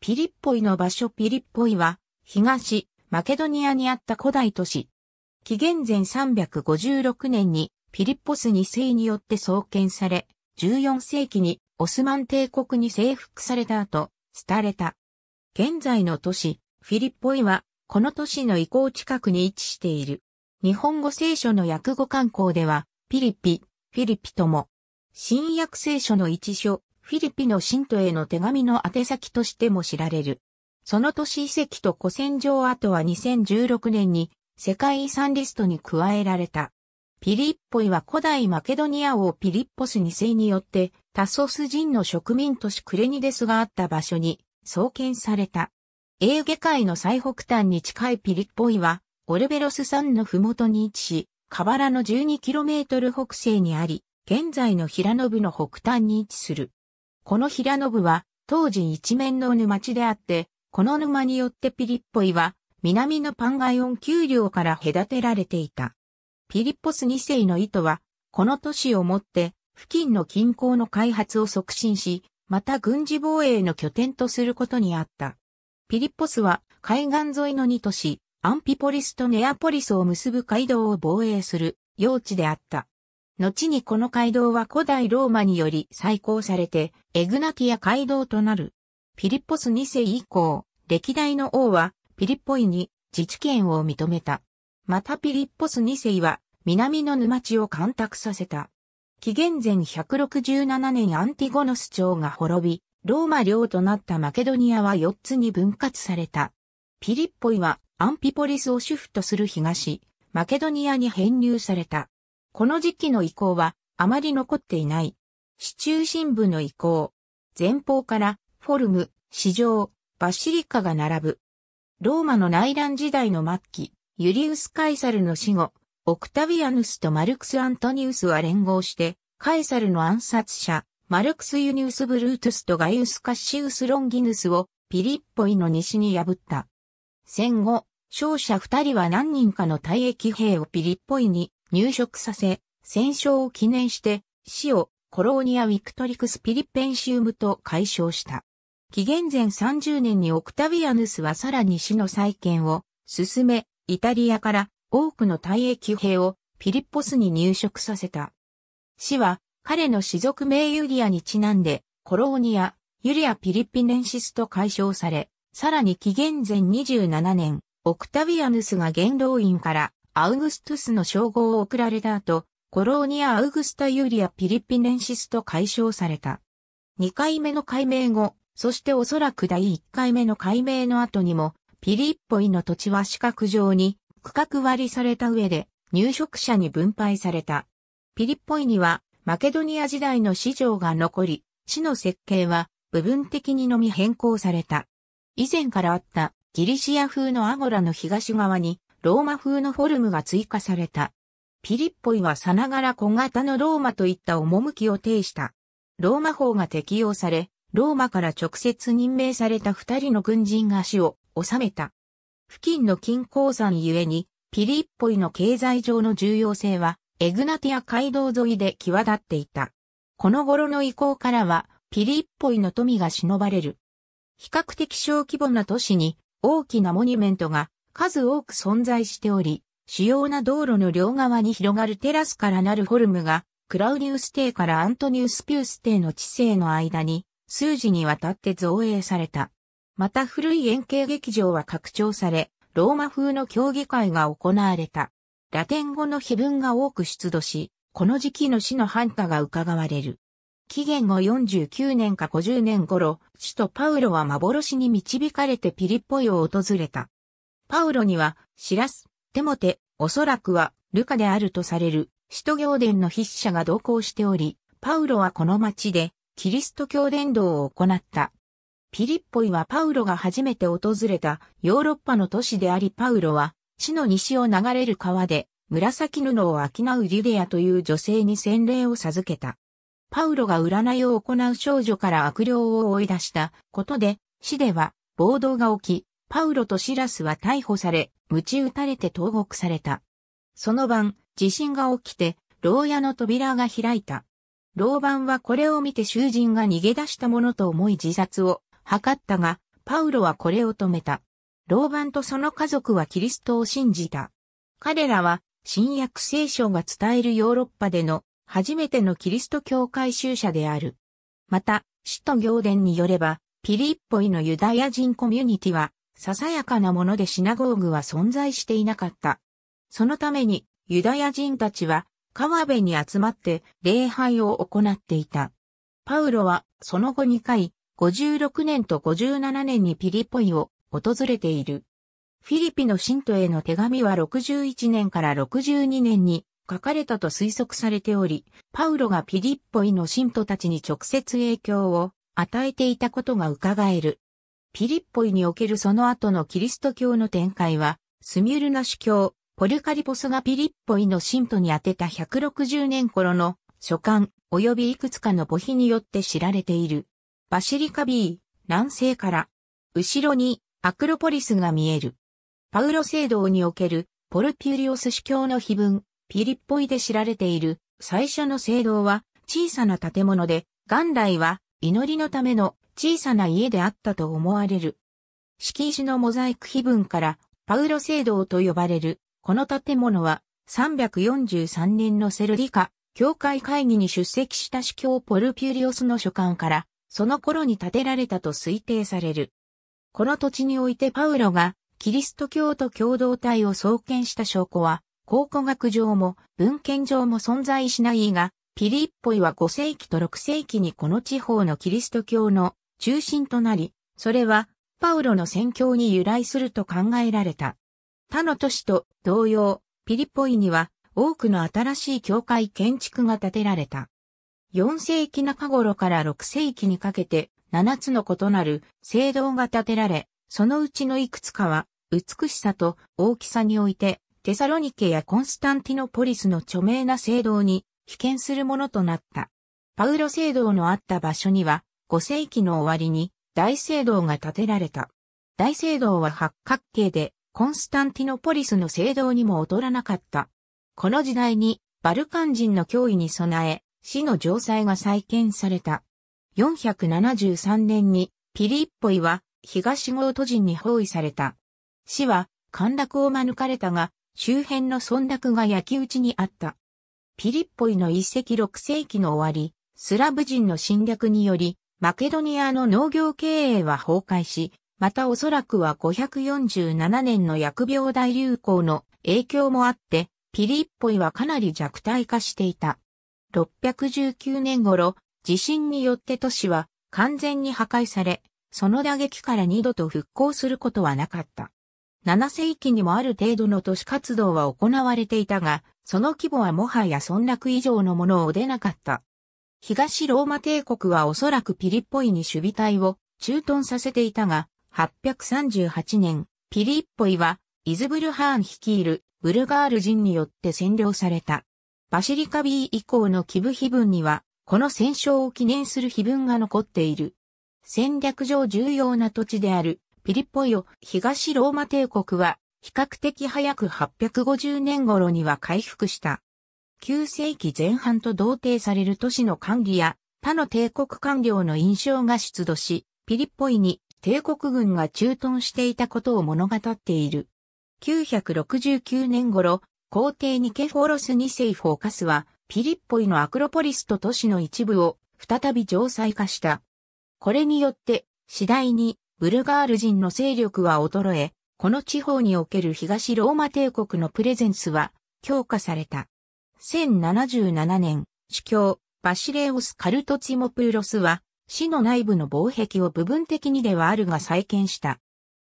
ピリッポイの場所ピリッポイは、東、マケドニアにあった古代都市。紀元前356年にピリッポス2世によって創建され、14世紀にオスマン帝国に征服された後、廃れた。現在の都市、フィリッポイは、この都市の移行近くに位置している。日本語聖書の訳語観光では、ピリピ、フィリピとも、新約聖書の一書、フィリピの信徒への手紙の宛先としても知られる。その年遺跡と古戦場跡は2016年に世界遺産リストに加えられた。ピリッポイは古代マケドニア王ピリッポス2世によってタソス人の植民都市クレニデスがあった場所に創建された。エーゲ海の最北端に近いピリッポイはオルベロス山のふもとに位置し、河原の 12km 北西にあり、現在の平野部の北端に位置する。この平信は、当時一面の沼地であって、この沼によってピリッポイは、南のパンガイオン丘陵から隔てられていた。ピリッポス2世の意図は、この都市をもって、付近の近郊の開発を促進し、また軍事防衛の拠点とすることにあった。ピリッポスは海岸沿いの2都市、アンピポリスとネアポリスを結ぶ街道を防衛する用地であった。後にこの街道は古代ローマにより再興されて、エグナティア街道となる。ピリッポス2世以降、歴代の王は、ピリッポイに自治権を認めた。またピリッポス2世は、南の沼地を干拓させた。紀元前167年アンティゴノス朝が滅び、ローマ領となったマケドニアは4つに分割された。ピリッポイはアンピポリスを主婦とする東、マケドニアに編入された。この時期の遺構はあまり残っていない。市中心部の遺構。前方からフォルム、市場、バシリカが並ぶ。ローマの内乱時代の末期、ユリウス・カイサルの死後、オクタビアヌスとマルクス・アントニウスは連合して、カイサルの暗殺者、マルクス・ユニウス・ブルートゥスとガイウス・カッシウス・ロンギヌスをピリッポイの西に破った。戦後、勝者二人は何人かの退役兵をピリッポイに入植させ、戦勝を記念して、死をコローニア・ウィクトリクス・ピリペンシウムと解消した。紀元前30年にオクタビアヌスはさらに死の再建を進め、イタリアから多くの退役兵をピリッポスに入植させた。死は彼の氏族名ユリアにちなんで、コローニア、ユリア・ピリピネンシスと解消され、さらに紀元前27年、オクタビアヌスが元老院からアウグストゥスの称号を贈られた後、コローニア・アウグスタ・ユーリア・ピリピネンシスと解消された。2回目の解明後、そしておそらく第1回目の解明の後にも、ピリッポイの土地は四角上に区画割りされた上で入植者に分配された。ピリッポイにはマケドニア時代の市場が残り、市の設計は部分的にのみ変更された。以前からあったギリシア風のアゴラの東側にローマ風のフォルムが追加された。ピリッポイはさながら小型のローマといった趣を呈した。ローマ法が適用され、ローマから直接任命された二人の軍人が死を収めた。付近の金鉱山ゆえに、ピリッポイの経済上の重要性は、エグナティア街道沿いで際立っていた。この頃の意向からは、ピリッポイの富が忍ばれる。比較的小規模な都市に、大きなモニュメントが数多く存在しており、主要な道路の両側に広がるテラスからなるフォルムが、クラウディウス帝からアントニウスピュース邸の地勢の間に、数字にわたって造営された。また古い円形劇場は拡張され、ローマ風の競技会が行われた。ラテン語の碑文が多く出土し、この時期の死の繁華が伺われる。紀元後49年か50年頃、首都パウロは幻に導かれてピリッポイを訪れた。パウロには、シラス、テモテ、おそらくは、ルカであるとされる、使徒行伝の筆者が同行しており、パウロはこの町で、キリスト教伝道を行った。ピリッポイはパウロが初めて訪れたヨーロッパの都市でありパウロは、地の西を流れる川で、紫布を商うリュデアという女性に洗礼を授けた。パウロが占いを行う少女から悪霊を追い出したことで、市では暴動が起き、パウロとシラスは逮捕され、鞭打たれて投獄された。その晩、地震が起きて、牢屋の扉が開いた。牢番はこれを見て囚人が逃げ出したものと思い自殺を図ったが、パウロはこれを止めた。老番とその家族はキリストを信じた。彼らは新約聖書が伝えるヨーロッパでの初めてのキリスト教会宗者である。また、使徒行伝によれば、ピリッポイのユダヤ人コミュニティはささやかなものでシナゴーグは存在していなかった。そのために、ユダヤ人たちは、川辺に集まって礼拝を行っていた。パウロは、その後2回、56年と57年にピリポイを訪れている。フィリピの信徒への手紙は61年から62年に書かれたと推測されており、パウロがピリッポイの信徒たちに直接影響を与えていたことが伺える。ピリッポイにおけるその後のキリスト教の展開は、スミュルナ主教、ポルカリポスがピリッポイの信徒に宛てた160年頃の書簡及びいくつかの墓碑によって知られている。バシリカビー、南西から、後ろにアクロポリスが見える。パウロ聖堂におけるポルピュリオス主教の碑文、ピリッポイで知られている最初の聖堂は小さな建物で、元来は祈りのための小さな家であったと思われる。敷石のモザイク碑文からパウロ聖堂と呼ばれる、この建物は343年のセルリカ、教会会議に出席した司教ポルピュリオスの書簡から、その頃に建てられたと推定される。この土地においてパウロがキリスト教徒共同体を創建した証拠は、考古学上も文献上も存在しないが、ピリッポイは5世紀と6世紀にこの地方のキリスト教の中心となり、それはパウロの宣教に由来すると考えられた。他の都市と同様、ピリッポイには多くの新しい教会建築が建てられた。4世紀中頃から6世紀にかけて7つの異なる聖堂が建てられ、そのうちのいくつかは美しさと大きさにおいてテサロニケやコンスタンティノポリスの著名な聖堂に被験するものとなった。パウロ聖堂のあった場所には、5世紀の終わりに大聖堂が建てられた。大聖堂は八角形で、コンスタンティノポリスの聖堂にも劣らなかった。この時代に、バルカン人の脅威に備え、死の城塞が再建された。473年に、ピリッポイは、東ゴート人に包囲された。死は、陥落を免れたが、周辺の村落が焼き討ちにあった。ピリッポイの一石六6世紀の終わり、スラブ人の侵略により、マケドニアの農業経営は崩壊し、またおそらくは547年の薬病大流行の影響もあって、ピリッポイはかなり弱体化していた。619年頃、地震によって都市は完全に破壊され、その打撃から二度と復興することはなかった。7世紀にもある程度の都市活動は行われていたが、その規模はもはや村落以上のものを出なかった。東ローマ帝国はおそらくピリッポイに守備隊を駐屯させていたが、838年、ピリッポイはイズブルハーン率いるブルガール人によって占領された。バシリカビー以降のキブ碑文には、この戦勝を記念する碑文が残っている。戦略上重要な土地であるピリッポイを東ローマ帝国は比較的早く850年頃には回復した。9世紀前半と同定される都市の管理や他の帝国官僚の印象が出土し、ピリッポイに帝国軍が駐屯していたことを物語っている。969年頃、皇帝ニケフォロス2世フォーカスは、ピリッポイのアクロポリスと都市の一部を再び城塞化した。これによって、次第にブルガール人の勢力は衰え、この地方における東ローマ帝国のプレゼンスは強化された。1077年、主教、バシレオス・カルトツィモプーロスは、市の内部の防壁を部分的にではあるが再建した。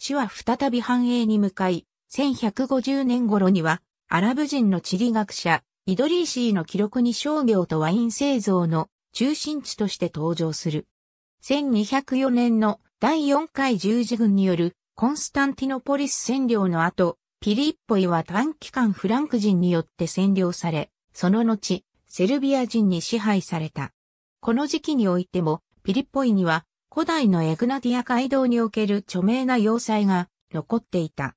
市は再び繁栄に向かい、1150年頃には、アラブ人の地理学者、イドリーシーの記録に商業とワイン製造の中心地として登場する。1204年の第4回十字軍によるコンスタンティノポリス占領の後、ピリッポイは短期間フランク人によって占領され、その後、セルビア人に支配された。この時期においても、ピリッポイには古代のエグナディア街道における著名な要塞が残っていた。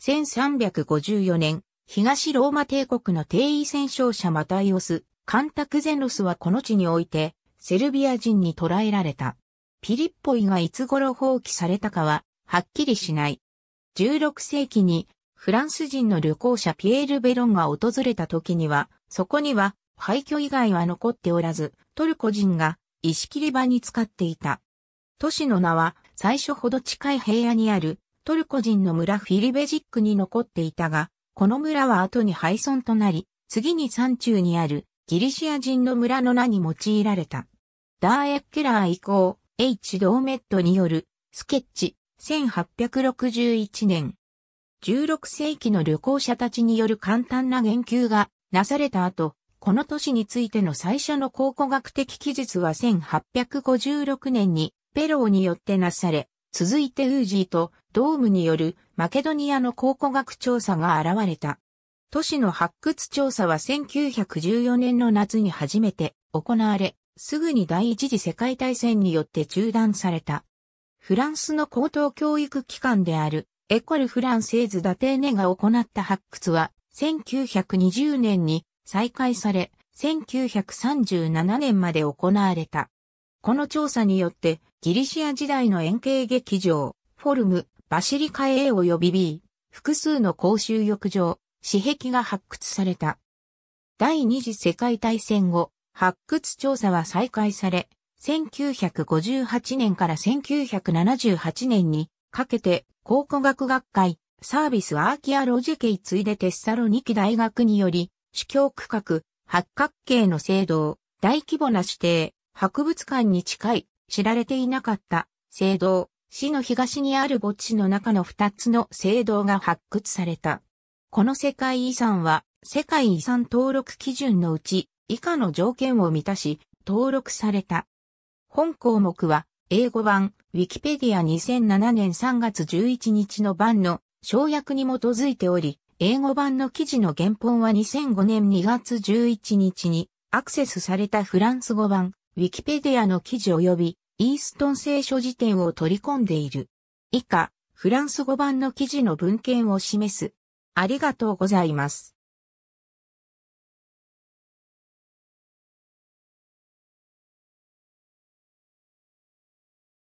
1354年、東ローマ帝国の帝位戦勝者マタイオス、カンタクゼノスはこの地において、セルビア人に捕らえられた。ピリッポイがいつ頃放棄されたかははっきりしない。16世紀にフランス人の旅行者ピエール・ベロンが訪れた時には、そこには廃墟以外は残っておらず、トルコ人が石切り場に使っていた。都市の名は最初ほど近い平野にあるトルコ人の村フィリベジックに残っていたが、この村は後に廃村となり、次に山中にあるギリシア人の村の名に用いられた。ダーエッケラー以降、H ドーメットによるスケッチ、1861年。16世紀の旅行者たちによる簡単な言及がなされた後、この都市についての最初の考古学的記述は1856年にペローによってなされ、続いてウージーとドームによるマケドニアの考古学調査が現れた。都市の発掘調査は1914年の夏に初めて行われ、すぐに第一次世界大戦によって中断された。フランスの高等教育機関である、エコル・フランセーズ・ダテーネが行った発掘は、1920年に再開され、1937年まで行われた。この調査によって、ギリシア時代の円形劇場、フォルム、バシリカ A 及び B、複数の公衆浴場、紙壁が発掘された。第二次世界大戦後、発掘調査は再開され、1958年から1978年にかけて考古学学会サービスアーキアロジケイついでテッサロニキ大学により主教区画八角形の聖堂大規模な指定博物館に近い知られていなかった聖堂市の東にある墓地の中の2つの聖堂が発掘された。この世界遺産は世界遺産登録基準のうち以下の条件を満たし登録された。本項目は、英語版、ウィキペディア2007年3月11日の版の省略に基づいており、英語版の記事の原本は2005年2月11日にアクセスされたフランス語版、ウィキペディアの記事及び、イーストン聖書辞典を取り込んでいる。以下、フランス語版の記事の文献を示す。ありがとうございます。